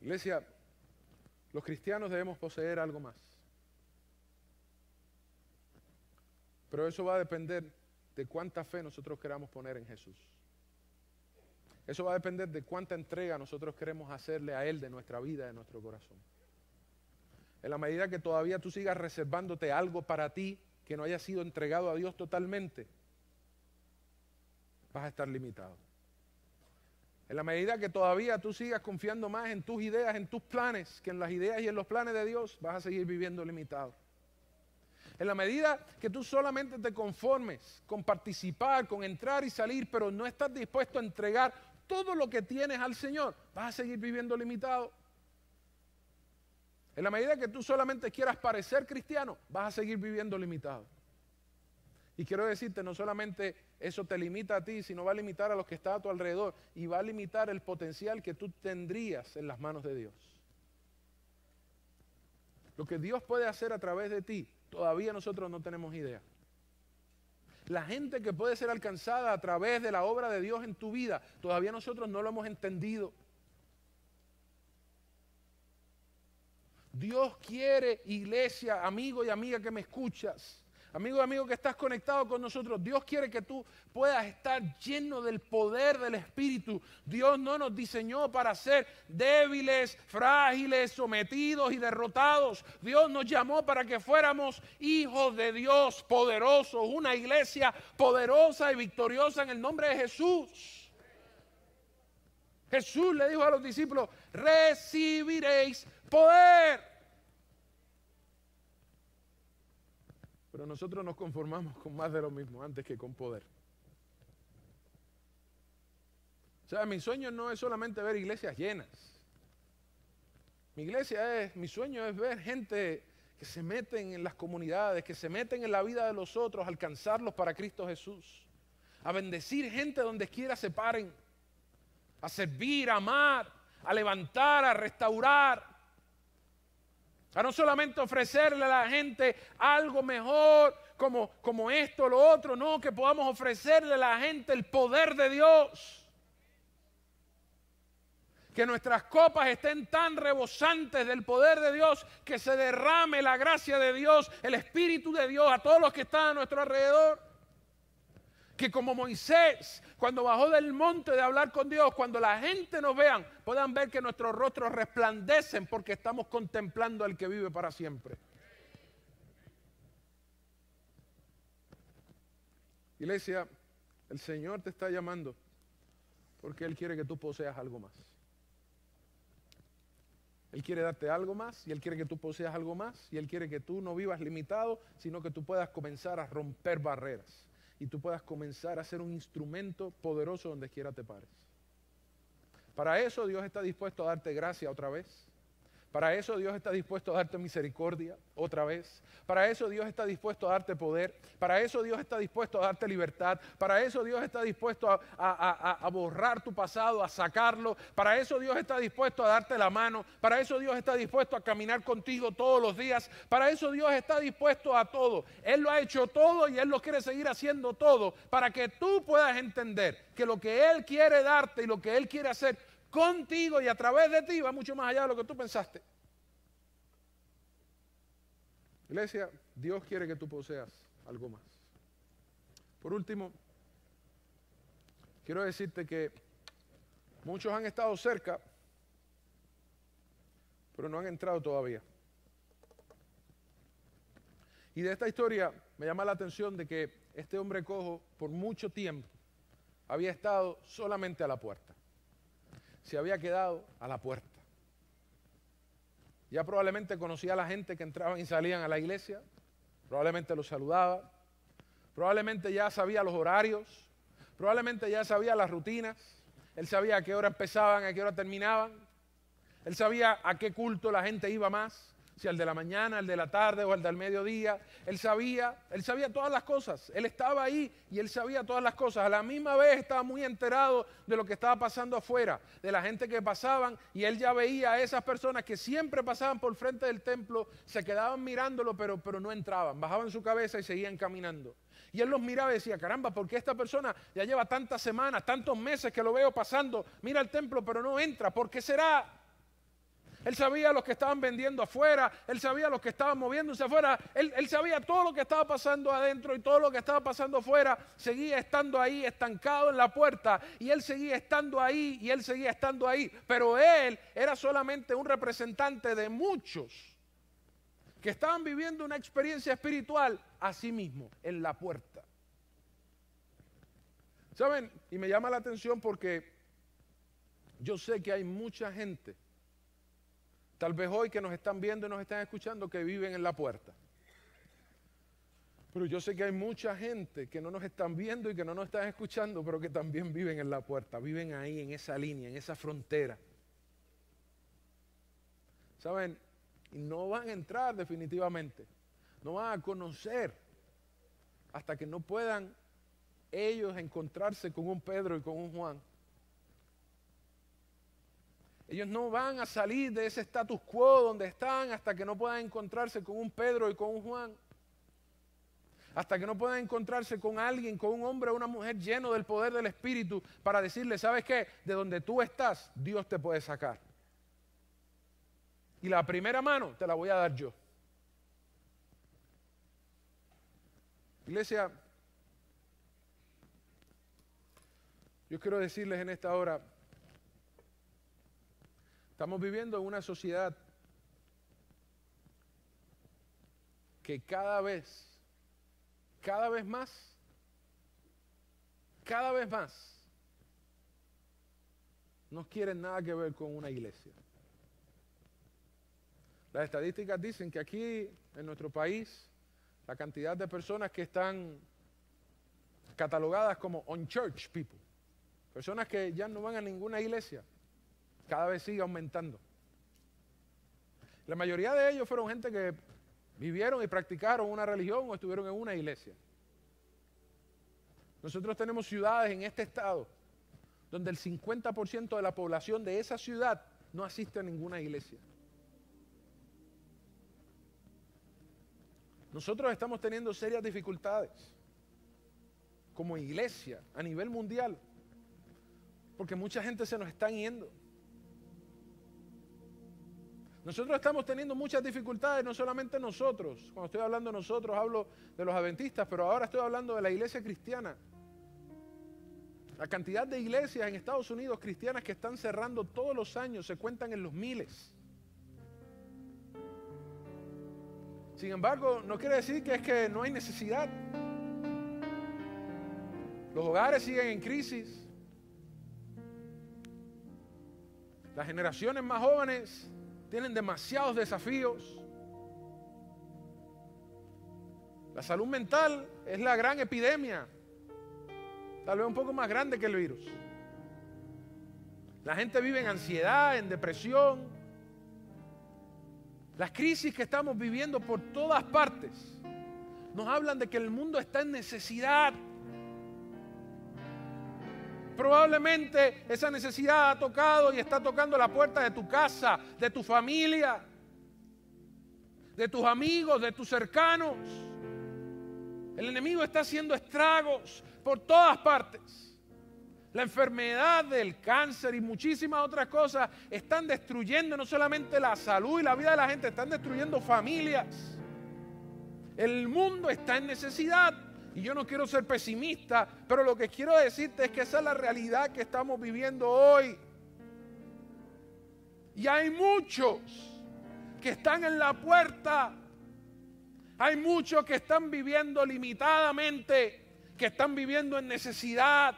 [SPEAKER 1] Iglesia, los cristianos debemos poseer algo más. Pero eso va a depender de cuánta fe nosotros queramos poner en Jesús. Eso va a depender de cuánta entrega nosotros queremos hacerle a Él de nuestra vida, de nuestro corazón en la medida que todavía tú sigas reservándote algo para ti que no haya sido entregado a Dios totalmente, vas a estar limitado. En la medida que todavía tú sigas confiando más en tus ideas, en tus planes, que en las ideas y en los planes de Dios, vas a seguir viviendo limitado. En la medida que tú solamente te conformes con participar, con entrar y salir, pero no estás dispuesto a entregar todo lo que tienes al Señor, vas a seguir viviendo limitado. En la medida que tú solamente quieras parecer cristiano, vas a seguir viviendo limitado. Y quiero decirte, no solamente eso te limita a ti, sino va a limitar a los que están a tu alrededor y va a limitar el potencial que tú tendrías en las manos de Dios. Lo que Dios puede hacer a través de ti, todavía nosotros no tenemos idea. La gente que puede ser alcanzada a través de la obra de Dios en tu vida, todavía nosotros no lo hemos entendido. Dios quiere, iglesia, amigo y amiga que me escuchas, amigo y amigo que estás conectado con nosotros, Dios quiere que tú puedas estar lleno del poder del Espíritu. Dios no nos diseñó para ser débiles, frágiles, sometidos y derrotados. Dios nos llamó para que fuéramos hijos de Dios, poderosos, una iglesia poderosa y victoriosa en el nombre de Jesús. Jesús le dijo a los discípulos, recibiréis poder. Pero nosotros nos conformamos con más de lo mismo antes que con poder. O sea, mi sueño no es solamente ver iglesias llenas. Mi iglesia es, mi sueño es ver gente que se meten en las comunidades, que se meten en la vida de los otros, alcanzarlos para Cristo Jesús, a bendecir gente donde quiera se paren, a servir, a amar, a levantar, a restaurar, a no solamente ofrecerle a la gente algo mejor como, como esto, lo otro, no, que podamos ofrecerle a la gente el poder de Dios. Que nuestras copas estén tan rebosantes del poder de Dios que se derrame la gracia de Dios, el Espíritu de Dios a todos los que están a nuestro alrededor que como Moisés, cuando bajó del monte de hablar con Dios, cuando la gente nos vean, puedan ver que nuestros rostros resplandecen porque estamos contemplando al que vive para siempre. Iglesia, el Señor te está llamando porque Él quiere que tú poseas algo más. Él quiere darte algo más y Él quiere que tú poseas algo más y Él quiere que tú no vivas limitado, sino que tú puedas comenzar a romper barreras y tú puedas comenzar a ser un instrumento poderoso donde quiera te pares. Para eso Dios está dispuesto a darte gracia otra vez. Para eso Dios está dispuesto a darte misericordia otra vez. Para eso Dios está dispuesto a darte poder. Para eso Dios está dispuesto a darte libertad. Para eso Dios está dispuesto a, borrar tu pasado, a sacarlo. Para eso Dios está dispuesto a darte la mano. Para eso Dios está dispuesto a caminar contigo todos los días. Para eso Dios está dispuesto a todo. Él lo ha hecho todo y Él lo quiere seguir haciendo todo para que tú puedas entender que lo que Él quiere darte y lo que Él quiere hacer contigo y a través de ti va mucho más allá de lo que tú pensaste. Iglesia, Dios quiere que tú poseas algo más. Por último, quiero decirte que muchos han estado cerca, pero no han entrado todavía. Y de esta historia me llama la atención de que este hombre cojo por mucho tiempo había estado solamente a la puerta se había quedado a la puerta. Ya probablemente conocía a la gente que entraban y salían a la iglesia, probablemente los saludaba, probablemente ya sabía los horarios, probablemente ya sabía las rutinas, él sabía a qué hora empezaban, a qué hora terminaban, él sabía a qué culto la gente iba más, si al de la mañana, al de la tarde o al del mediodía. Él sabía, él sabía todas las cosas. Él estaba ahí y él sabía todas las cosas. A la misma vez estaba muy enterado de lo que estaba pasando afuera, de la gente que pasaban y él ya veía a esas personas que siempre pasaban por frente del templo, se quedaban mirándolo, pero, pero no entraban, bajaban su cabeza y seguían caminando. Y él los miraba y decía, caramba, ¿por qué esta persona ya lleva tantas semanas, tantos meses que lo veo pasando, mira el templo, pero no entra? ¿Por qué será? él sabía los que estaban vendiendo afuera, él sabía los que estaban moviéndose afuera, él, él sabía todo lo que estaba pasando adentro y todo lo que estaba pasando afuera, seguía estando ahí estancado en la puerta y él seguía estando ahí y él seguía estando ahí, pero él era solamente un representante de muchos que estaban viviendo una experiencia espiritual a sí mismo, en la puerta. ¿Saben? Y me llama la atención porque yo sé que hay mucha gente Tal vez hoy que nos están viendo y nos están escuchando que viven en la puerta. Pero yo sé que hay mucha gente que no nos están viendo y que no nos están escuchando, pero que también viven en la puerta, viven ahí, en esa línea, en esa frontera. ¿Saben? Y No van a entrar definitivamente, no van a conocer hasta que no puedan ellos encontrarse con un Pedro y con un Juan ellos no van a salir de ese status quo donde están hasta que no puedan encontrarse con un Pedro y con un Juan. Hasta que no puedan encontrarse con alguien, con un hombre o una mujer lleno del poder del Espíritu para decirle, ¿sabes qué? De donde tú estás, Dios te puede sacar. Y la primera mano te la voy a dar yo. Iglesia, yo quiero decirles en esta hora, Estamos viviendo en una sociedad que cada vez, cada vez más, cada vez más, no quieren nada que ver con una iglesia. Las estadísticas dicen que aquí, en nuestro país, la cantidad de personas que están catalogadas como on church people, personas que ya no van a ninguna iglesia, cada vez sigue aumentando. La mayoría de ellos fueron gente que vivieron y practicaron una religión o estuvieron en una iglesia. Nosotros tenemos ciudades en este estado donde el 50% de la población de esa ciudad no asiste a ninguna iglesia. Nosotros estamos teniendo serias dificultades como iglesia a nivel mundial, porque mucha gente se nos está yendo. Nosotros estamos teniendo muchas dificultades, no solamente nosotros. Cuando estoy hablando nosotros, hablo de los adventistas, pero ahora estoy hablando de la iglesia cristiana. La cantidad de iglesias en Estados Unidos cristianas que están cerrando todos los años se cuentan en los miles. Sin embargo, no quiere decir que es que no hay necesidad. Los hogares siguen en crisis. Las generaciones más jóvenes tienen demasiados desafíos. La salud mental es la gran epidemia, tal vez un poco más grande que el virus. La gente vive en ansiedad, en depresión. Las crisis que estamos viviendo por todas partes nos hablan de que el mundo está en necesidad Probablemente esa necesidad ha tocado y está tocando la puerta de tu casa, de tu familia, de tus amigos, de tus cercanos. El enemigo está haciendo estragos por todas partes. La enfermedad del cáncer y muchísimas otras cosas están destruyendo no solamente la salud y la vida de la gente, están destruyendo familias. El mundo está en necesidad. Y yo no quiero ser pesimista, pero lo que quiero decirte es que esa es la realidad que estamos viviendo hoy. Y hay muchos que están en la puerta. Hay muchos que están viviendo limitadamente, que están viviendo en necesidad,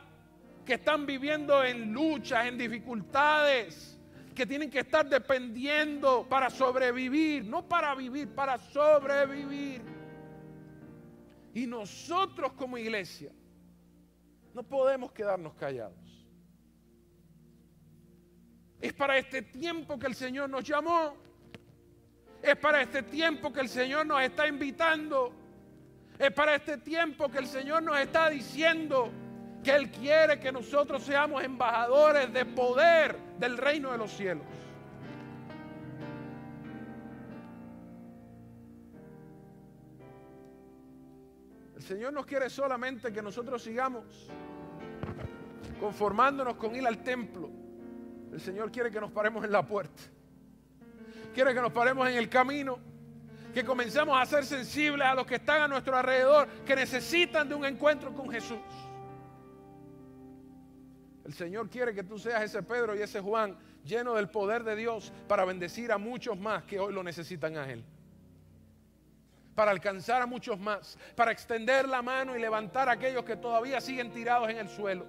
[SPEAKER 1] que están viviendo en luchas, en dificultades, que tienen que estar dependiendo para sobrevivir, no para vivir, para sobrevivir. Y nosotros como iglesia no podemos quedarnos callados. Es para este tiempo que el Señor nos llamó. Es para este tiempo que el Señor nos está invitando. Es para este tiempo que el Señor nos está diciendo que Él quiere que nosotros seamos embajadores de poder del reino de los cielos. El Señor no quiere solamente que nosotros sigamos conformándonos con ir al templo. El Señor quiere que nos paremos en la puerta. Quiere que nos paremos en el camino. Que comencemos a ser sensibles a los que están a nuestro alrededor, que necesitan de un encuentro con Jesús. El Señor quiere que tú seas ese Pedro y ese Juan lleno del poder de Dios para bendecir a muchos más que hoy lo necesitan a Él para alcanzar a muchos más, para extender la mano y levantar a aquellos que todavía siguen tirados en el suelo.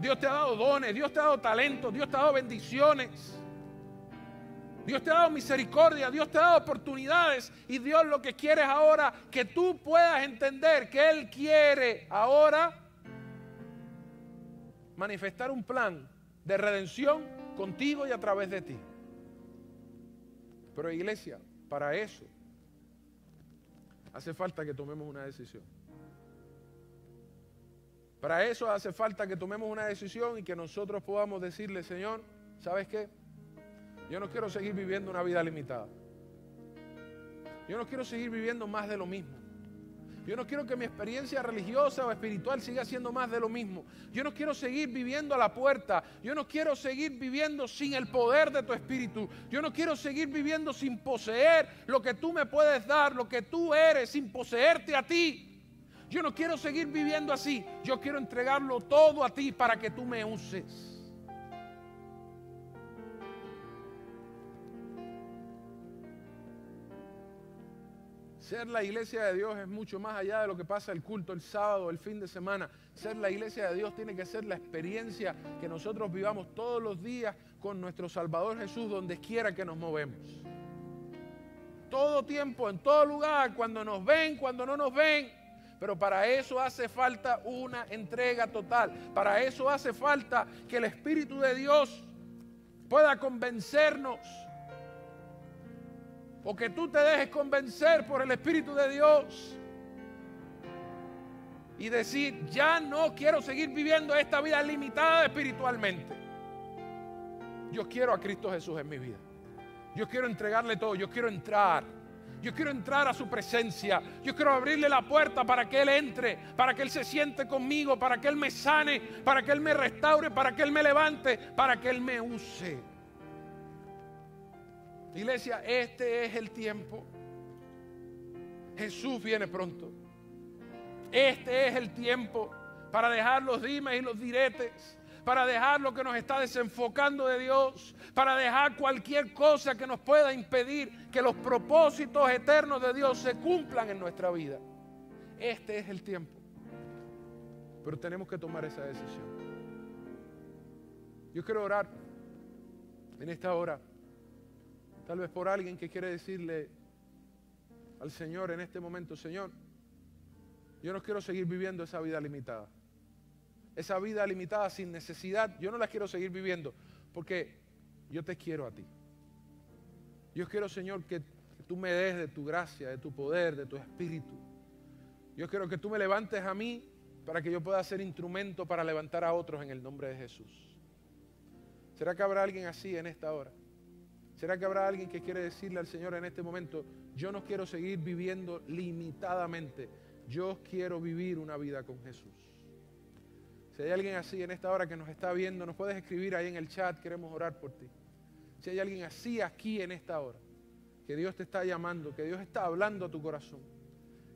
[SPEAKER 1] Dios te ha dado dones, Dios te ha dado talentos, Dios te ha dado bendiciones. Dios te ha dado misericordia, Dios te ha dado oportunidades y Dios lo que quiere ahora que tú puedas entender que Él quiere ahora manifestar un plan de redención contigo y a través de ti. Pero iglesia, para eso hace falta que tomemos una decisión. Para eso hace falta que tomemos una decisión y que nosotros podamos decirle, Señor, ¿sabes qué? Yo no quiero seguir viviendo una vida limitada. Yo no quiero seguir viviendo más de lo mismo. Yo no quiero que mi experiencia religiosa o espiritual siga siendo más de lo mismo. Yo no quiero seguir viviendo a la puerta. Yo no quiero seguir viviendo sin el poder de tu espíritu. Yo no quiero seguir viviendo sin poseer lo que tú me puedes dar, lo que tú eres, sin poseerte a ti. Yo no quiero seguir viviendo así. Yo quiero entregarlo todo a ti para que tú me uses. Ser la iglesia de Dios es mucho más allá de lo que pasa el culto el sábado, el fin de semana. Ser la iglesia de Dios tiene que ser la experiencia que nosotros vivamos todos los días con nuestro Salvador Jesús donde quiera que nos movemos. Todo tiempo, en todo lugar, cuando nos ven, cuando no nos ven. Pero para eso hace falta una entrega total. Para eso hace falta que el Espíritu de Dios pueda convencernos o que tú te dejes convencer por el Espíritu de Dios y decir, ya no quiero seguir viviendo esta vida limitada espiritualmente. Yo quiero a Cristo Jesús en mi vida. Yo quiero entregarle todo, yo quiero entrar. Yo quiero entrar a su presencia. Yo quiero abrirle la puerta para que Él entre, para que Él se siente conmigo, para que Él me sane, para que Él me restaure, para que Él me levante, para que Él me use. Iglesia, este es el tiempo. Jesús viene pronto. Este es el tiempo para dejar los dimes y los diretes, para dejar lo que nos está desenfocando de Dios, para dejar cualquier cosa que nos pueda impedir que los propósitos eternos de Dios se cumplan en nuestra vida. Este es el tiempo. Pero tenemos que tomar esa decisión. Yo quiero orar en esta hora. Tal vez por alguien que quiere decirle al Señor en este momento, Señor, yo no quiero seguir viviendo esa vida limitada. Esa vida limitada sin necesidad, yo no la quiero seguir viviendo porque yo te quiero a ti. Yo quiero, Señor, que tú me des de tu gracia, de tu poder, de tu espíritu. Yo quiero que tú me levantes a mí para que yo pueda ser instrumento para levantar a otros en el nombre de Jesús. ¿Será que habrá alguien así en esta hora? ¿Será que habrá alguien que quiere decirle al Señor en este momento, yo no quiero seguir viviendo limitadamente, yo quiero vivir una vida con Jesús? Si hay alguien así en esta hora que nos está viendo, nos puedes escribir ahí en el chat, queremos orar por ti. Si hay alguien así aquí en esta hora, que Dios te está llamando, que Dios está hablando a tu corazón,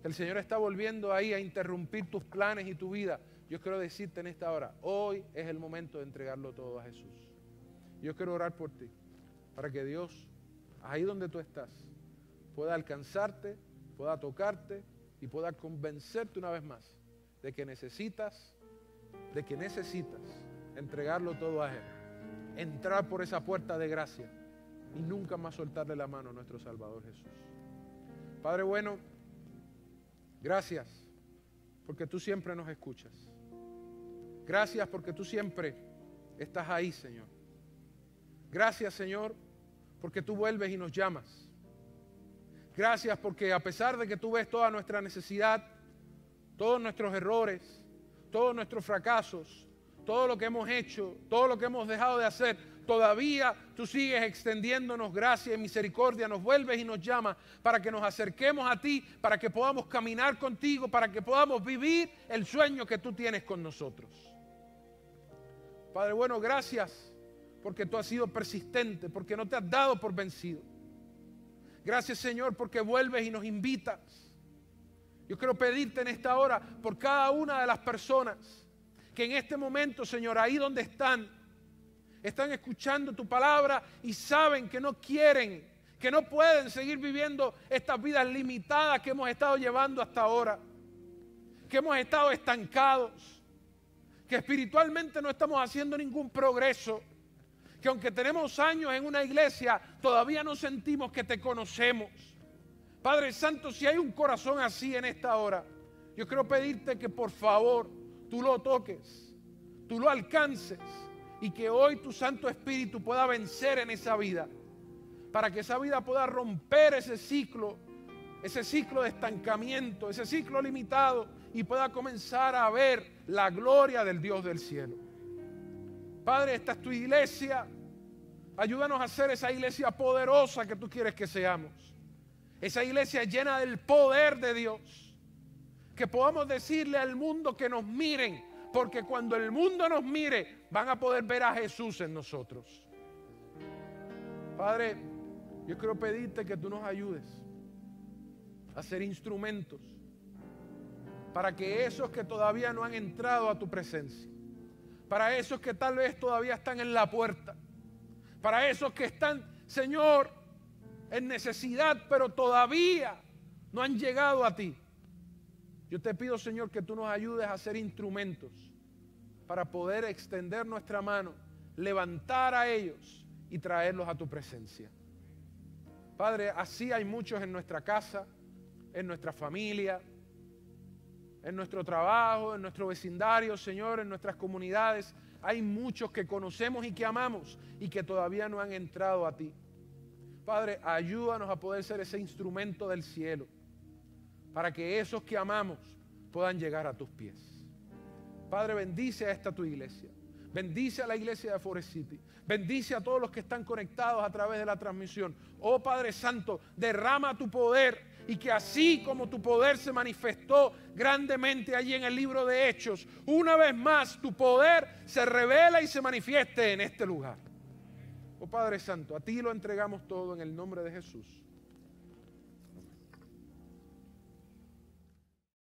[SPEAKER 1] que el Señor está volviendo ahí a interrumpir tus planes y tu vida, yo quiero decirte en esta hora, hoy es el momento de entregarlo todo a Jesús. Yo quiero orar por ti para que Dios, ahí donde tú estás, pueda alcanzarte, pueda tocarte y pueda convencerte una vez más de que necesitas, de que necesitas entregarlo todo a Él, entrar por esa puerta de gracia y nunca más soltarle la mano a nuestro Salvador Jesús. Padre bueno, gracias porque tú siempre nos escuchas. Gracias porque tú siempre estás ahí, Señor. Gracias, Señor, porque tú vuelves y nos llamas. Gracias porque a pesar de que tú ves toda nuestra necesidad, todos nuestros errores, todos nuestros fracasos, todo lo que hemos hecho, todo lo que hemos dejado de hacer, todavía tú sigues extendiéndonos gracias y misericordia, nos vuelves y nos llamas para que nos acerquemos a ti, para que podamos caminar contigo, para que podamos vivir el sueño que tú tienes con nosotros. Padre, bueno, gracias porque tú has sido persistente, porque no te has dado por vencido. Gracias Señor porque vuelves y nos invitas. Yo quiero pedirte en esta hora por cada una de las personas que en este momento, Señor, ahí donde están, están escuchando tu palabra y saben que no quieren, que no pueden seguir viviendo estas vidas limitadas que hemos estado llevando hasta ahora, que hemos estado estancados, que espiritualmente no estamos haciendo ningún progreso que aunque tenemos años en una iglesia, todavía no sentimos que te conocemos. Padre Santo, si hay un corazón así en esta hora, yo quiero pedirte que por favor tú lo toques, tú lo alcances y que hoy tu Santo Espíritu pueda vencer en esa vida, para que esa vida pueda romper ese ciclo, ese ciclo de estancamiento, ese ciclo limitado y pueda comenzar a ver la gloria del Dios del cielo. Padre, esta es tu iglesia. Ayúdanos a ser esa iglesia poderosa que tú quieres que seamos. Esa iglesia llena del poder de Dios. Que podamos decirle al mundo que nos miren. Porque cuando el mundo nos mire, van a poder ver a Jesús en nosotros. Padre, yo quiero pedirte que tú nos ayudes a ser instrumentos para que esos que todavía no han entrado a tu presencia para esos que tal vez todavía están en la puerta, para esos que están, Señor, en necesidad, pero todavía no han llegado a ti. Yo te pido, Señor, que tú nos ayudes a ser instrumentos para poder extender nuestra mano, levantar a ellos y traerlos a tu presencia. Padre, así hay muchos en nuestra casa, en nuestra familia, en nuestro trabajo, en nuestro vecindario, Señor, en nuestras comunidades. Hay muchos que conocemos y que amamos y que todavía no han entrado a ti. Padre, ayúdanos a poder ser ese instrumento del cielo para que esos que amamos puedan llegar a tus pies. Padre, bendice a esta tu iglesia. Bendice a la iglesia de Forest City. Bendice a todos los que están conectados a través de la transmisión. Oh Padre Santo, derrama tu poder y que así como tu poder se manifestó grandemente allí en el libro de Hechos, una vez más tu poder se revela y se manifieste en este lugar. Oh Padre Santo, a ti lo entregamos todo en el nombre de Jesús.